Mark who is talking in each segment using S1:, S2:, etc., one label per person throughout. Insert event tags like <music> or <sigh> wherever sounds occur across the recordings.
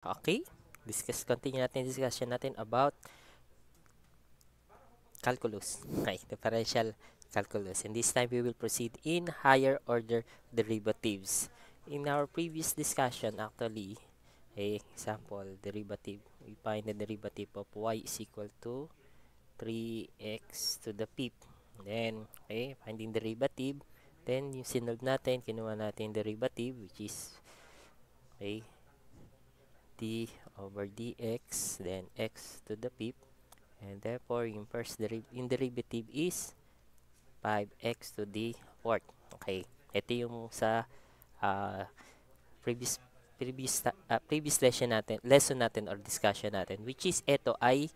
S1: Okay? Discuss, continue natin discussion natin about calculus. Okay, <laughs> differential calculus. And this time, we will proceed in higher order derivatives. In our previous discussion, actually, okay, example, derivative, we find the derivative of y is equal to 3x to the fifth. Then, okay, finding derivative. Then, yung sinolve natin, kinuha natin derivative, which is, okay, dt over dx then x to the fifth and therefore yung first deri yung derivative is 5x to the fourth okay ito yung sa uh, previous previous uh, previous lesson natin lesson natin or discussion natin which is ito ay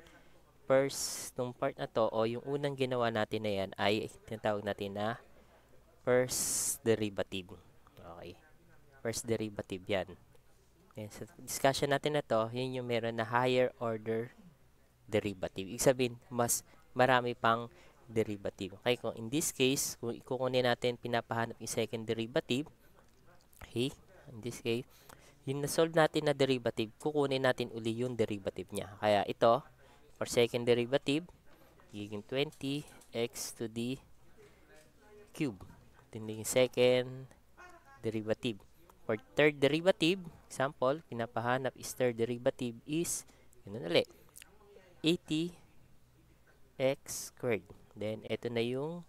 S1: first nung part na to o yung unang ginawa natin na yan ay tinatawag natin na first derivative okay first derivative yan yan, sa discussion natin na to, yun yung meron na higher order derivative. Ibig sabihin, mas marami pang derivative. Okay, kung in this case, kung ikukunin natin pinapahanap yung second derivative, okay, in this case, yung na-solve natin na derivative, kukunin natin uli yung derivative niya. Kaya ito, for second derivative, giging 20x to the cube. Then yung second derivative. For third derivative, example, kinapahanap is third derivative is, ganun ulit, 80x squared. Then, ito na yung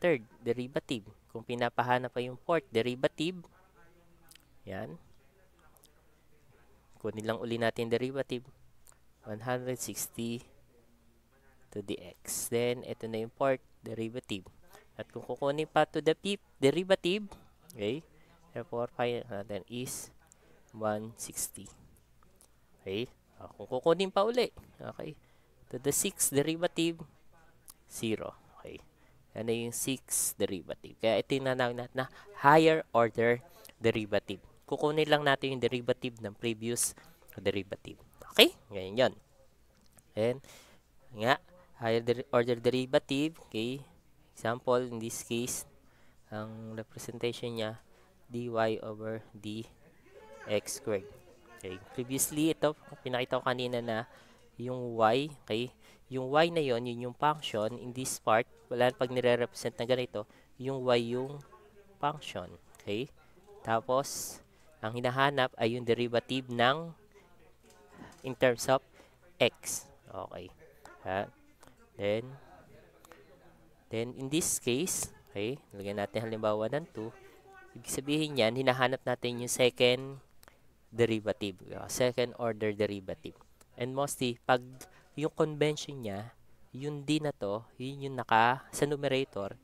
S1: third derivative. Kung pinapahanap pa yung fourth derivative, yan. Kunin lang uli natin derivative. 160 to the x. Then, ito na yung fourth derivative. At kung kukunin pa to the fifth derivative, okay, Therefore, pi natin is 160. Okay? Uh, kung kukunin pa uli. Okay? To the 6 derivative, 0. Okay? Yan na yung 6 derivative. Kaya ito yung nanawag natin na higher order derivative. Kukunin lang natin yung derivative ng previous derivative. Okay? Ganyan yun. And, nga, higher order derivative, okay? Example, in this case, ang representation niya, dy over dx squared. Okay. Previously, ito, pinakita ko kanina na yung y, okay? Yung y na yon yun yung function. In this part, wala pag nire-represent na ganito, yung y yung function. Okay? Tapos, ang hinahanap ay yung derivative ng in terms of x. Okay. Ha? Then, then in this case, okay, lagyan natin halimbawa ng 2, Ibig sabihin yan, hinahanap natin yung second derivative, second order derivative. And mostly, pag yung convention niya, yun d na to, yun yung naka, sa numerator,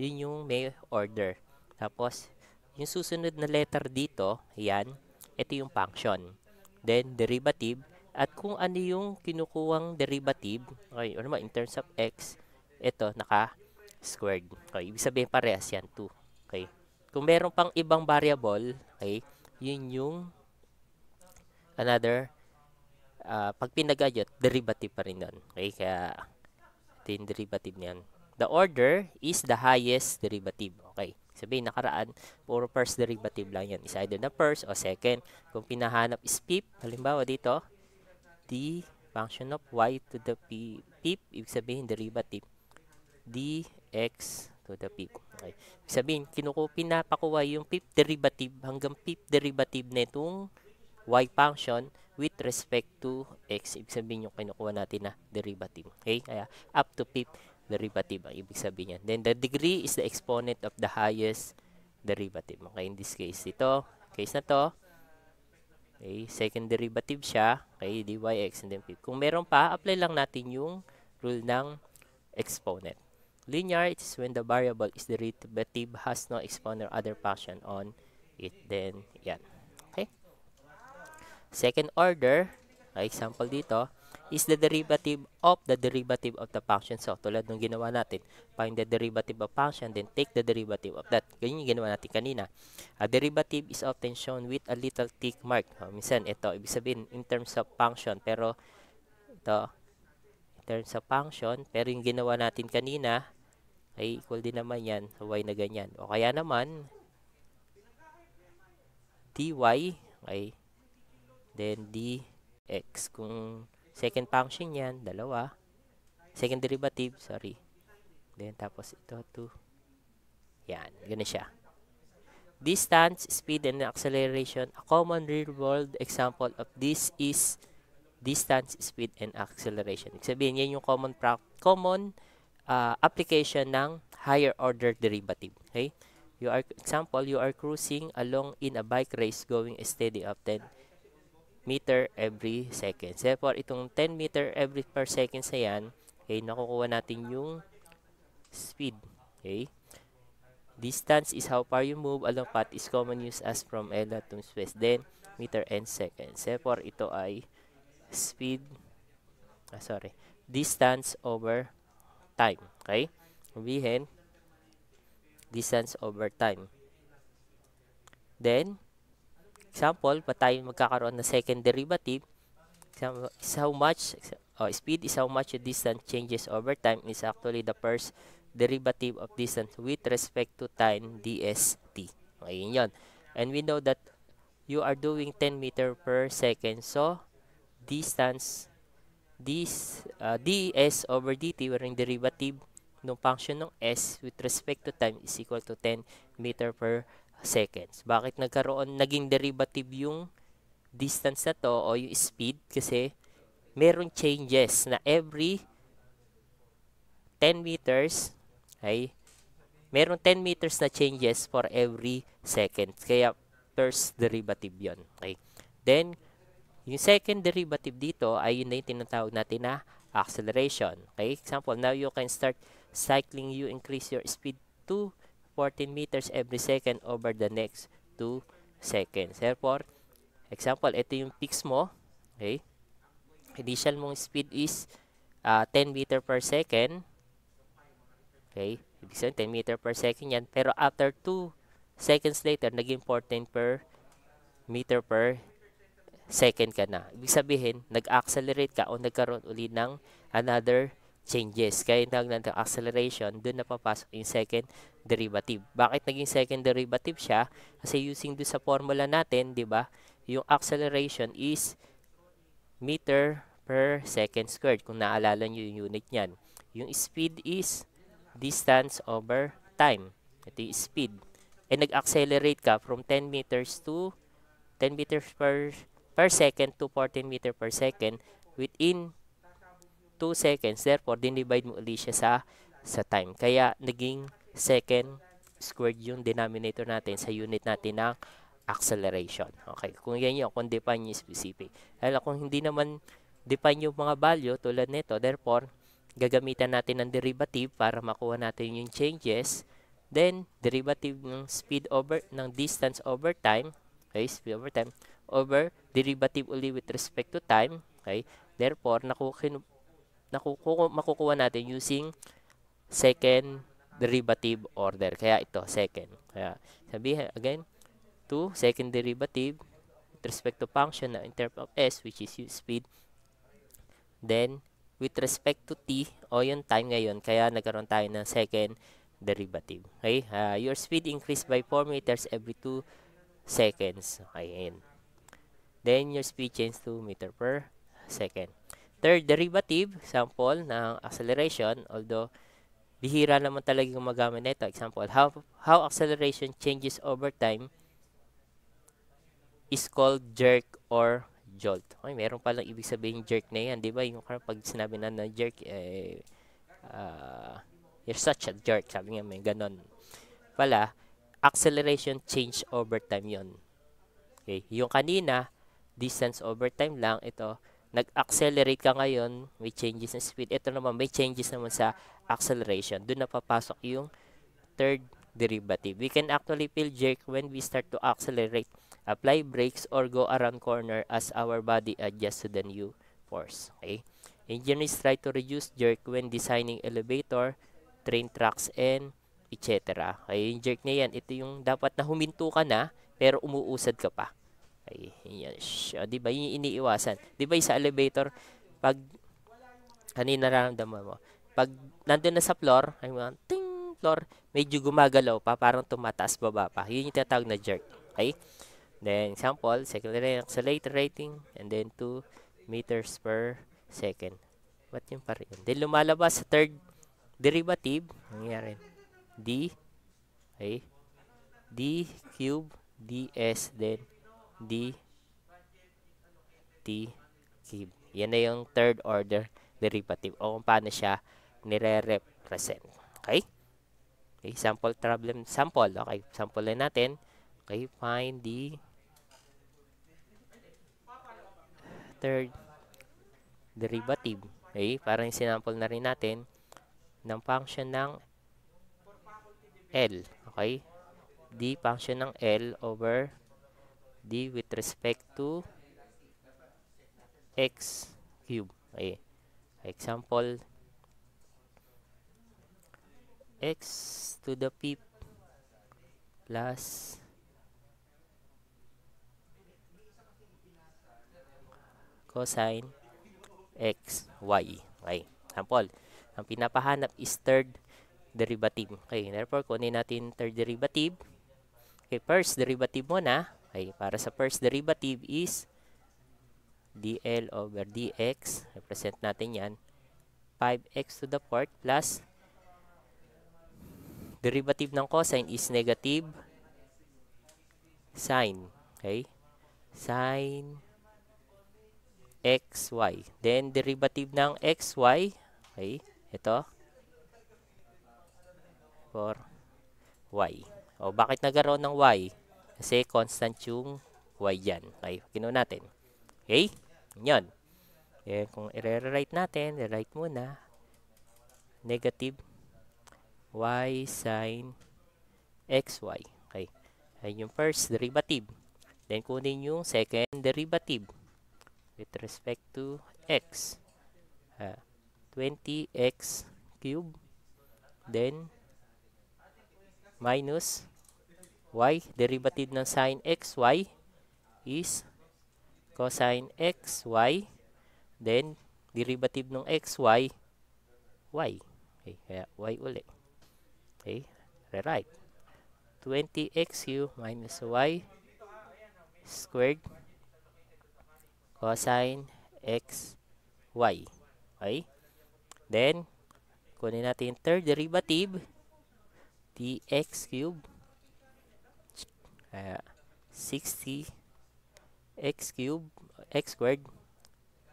S1: yun yung may order. Tapos, yung susunod na letter dito, yan, ito yung function. Then, derivative, at kung ano yung kinukuhang derivative, okay, or naman, in terms of x, ito, naka-squared. Okay, ibig sabihin parehas yan, 2. Okay. Kung meron pang ibang variable, okay, yun yung another uh, ah, pag pinag-adjot, derivative pa rin doon. Okay, kaya ito yung derivative niyan. The order is the highest derivative. Okay, sabihin nakaraan, puro first derivative lang yan. Is either the first or second. Kung pinahanap is pip, halimbawa dito, d function of y to the p, pip, ibig sabihin derivative, dx to the peak. Okay. Sabihin, kinuku, pinapakuha yung fifth derivative hanggang fifth derivative na y function with respect to x. Ibig sabihin yung kinukuha natin na derivative. Okay? Kaya up to fifth derivative ang ibig sabihin yan. Then the degree is the exponent of the highest derivative. Okay? In this case, ito, case na to, Okay, second derivative siya. Okay, dyx and then fifth. Kung meron pa, apply lang natin yung rule ng exponent. Linear is when the variable is derivative has no exponent or other function on it. Then, yan. Okay? Second order, example dito, is the derivative of the derivative of the function. So, tulad nung ginawa natin, find the derivative of function, then take the derivative of that. Ganyan yung ginawa natin kanina. A derivative is often shown with a little tick mark. O, minsan, ito, ibig sabihin, in terms of function, pero ito, terms sa function, pero yung ginawa natin kanina, ay equal din naman yan sa y na ganyan. O kaya naman, dy, ay then dx. Kung second function yan, dalawa, second derivative, sorry, then tapos ito, 2, yan, ganyan siya. Distance, speed, and acceleration, a common real-world example of this is distance, speed, and acceleration. Ibig sabihin, yan yung common, common uh, application ng higher order derivative. Okay? You are, example, you are cruising along in a bike race going steady of 10 meter every second. Therefore, itong 10 meter every per second na yan, okay, nakukuha natin yung speed. Okay? Distance is how far you move along path is common used as from ELA to space. Then, meter and second. Therefore, ito ay speed ah, sorry distance over time okay sabihin distance over time then example pa tayo magkakaroon ng second derivative example, is how much oh, speed is how much the distance changes over time is actually the first derivative of distance with respect to time dst okay yun and we know that you are doing 10 meter per second so distance this uh, ds over dt wherein derivative ng function ng s with respect to time is equal to 10 meter per seconds. Bakit nagkaroon naging derivative yung distance na to o yung speed? Kasi merong changes na every 10 meters ay merong 10 meters na changes for every second. Kaya first derivative yon Okay. Then, yung second derivative dito ay yun na yung tinatawag natin na acceleration. Okay, example, now you can start cycling. You increase your speed to 14 meters every second over the next 2 seconds. Therefore, example, ito yung peaks mo. Okay, initial mong speed is uh, ah, 10 meter per second. Okay, ibig sabihin 10 meter per second yan. Pero after 2 seconds later, naging 14 per meter per second ka na. Ibig sabihin, nag-accelerate ka o nagkaroon uli ng another changes. Kaya tawag ng acceleration, doon na papasok yung second derivative. Bakit naging second derivative siya? Kasi using do sa formula natin, di ba, yung acceleration is meter per second squared. Kung naalala nyo yung unit niyan. Yung speed is distance over time. Ito yung speed. And eh, nag-accelerate ka from 10 meters to 10 meters per per second to 14 meter per second within 2 seconds. Therefore, dinivide mo ulit siya sa, sa time. Kaya, naging second squared yung denominator natin sa unit natin ng acceleration. Okay, kung yan yung, kung define yung specific. Kaya kung hindi naman define yung mga value tulad nito, therefore, gagamitan natin ng derivative para makuha natin yung changes. Then, derivative ng speed over, ng distance over time, okay, speed over time, over derivative uli with respect to time. Okay? Therefore, nakuku, makukuha natin using second derivative order. Kaya ito, second. Kaya sabihin, again, to second derivative with respect to function na in terms of s, which is speed. Then, with respect to t, o yun time ngayon, kaya nagkaroon tayo ng second derivative. Okay? Uh, your speed increased by 4 meters every 2 seconds. Okay, ayan. Then your speed changes to meter per second. Third derivative, sample ng acceleration, although bihira naman talaga magamit nito. Example, how, how acceleration changes over time is called jerk or jolt. Okay, meron palang ibig sabihin jerk na yan, di ba? Yung pag sinabi na na jerk, eh, uh, you're such a jerk, sabi nga may ganon. Pala, acceleration change over time yon. Okay, yung kanina, distance over time lang. Ito, nag-accelerate ka ngayon, may changes in speed. Ito naman, may changes naman sa acceleration. Doon na papasok yung third derivative. We can actually feel jerk when we start to accelerate, apply brakes, or go around corner as our body adjusts to the new force. Okay? Engineers try to reduce jerk when designing elevator, train tracks, and etc. Okay, yung jerk na yan, ito yung dapat na huminto ka na, pero umuusad ka pa. Okay. Yan. Shh. Di ba? Yung iniiwasan. Di ba sa elevator, pag ano yung nararamdaman mo? Pag nandun na sa floor, ay mga ting floor, medyo gumagalaw pa, parang tumataas baba pa. Yun yung tinatawag na jerk. Okay? Then, example, secondary rating, and then 2 meters per second. What yung pa rin? Then, lumalabas sa third derivative, nangyari, d, okay, d cube, ds, then D, T, cube. Yan na yung third order derivative o kung paano siya nire-represent. Okay? Okay, sample problem, sample. Okay, sample na natin. Okay, find D, third derivative. Okay, parang sinample na rin natin ng function ng L. Okay? D function ng L over d with respect to x cube. Okay. Example, x to the P plus cosine x, y. Okay. Example, ang pinapahanap is third derivative. Okay. Therefore, kunin natin third derivative. Okay. First derivative mo na. Okay, para sa first derivative is dl over dx. Represent natin yan. 5x to the fourth plus derivative ng cosine is negative sine. Okay? Sine xy. Then, derivative ng xy. Okay? Ito. For y. O, bakit nagkaroon ng y? Kasi constant yung y yan. Okay, ginawa natin. Okay? Yan. Eh, kung i-rewrite natin, i-write muna. Negative y sine xy. Okay. Ayan yung first derivative. Then, kunin yung second derivative with respect to x. Uh, ah, 20x cube then minus y, derivative ng sine xy is cosine y. then derivative ng xy, y. Okay, kaya y ulit. Okay, rewrite. 20xu minus y squared cosine y. Okay? Then, kunin natin yung third derivative, dx cubed kaya, eh, 60 x cube, x squared,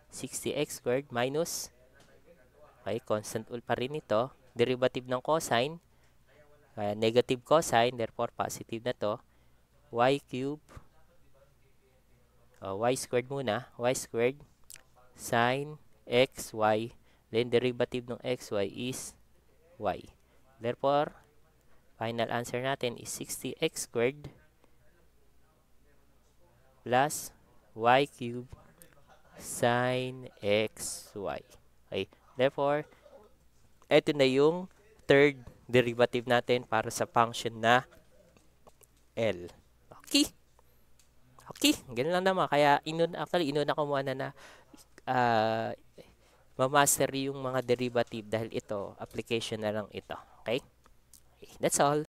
S1: 60x squared minus, okay, constant pa rin ito, derivative ng cosine, kaya eh, negative cosine, therefore positive na to, y cube, uh, y squared muna, y squared, sine xy, then derivative ng xy is y. Therefore, final answer natin is 60x squared plus y cube sine xy. Okay. Therefore, ito na yung third derivative natin para sa function na L. Okay. Okay. Ganun lang naman. Kaya, inun, actually, inuna ko muna na uh, ah, mamaster yung mga derivative dahil ito, application na lang ito. Okay? okay. That's all.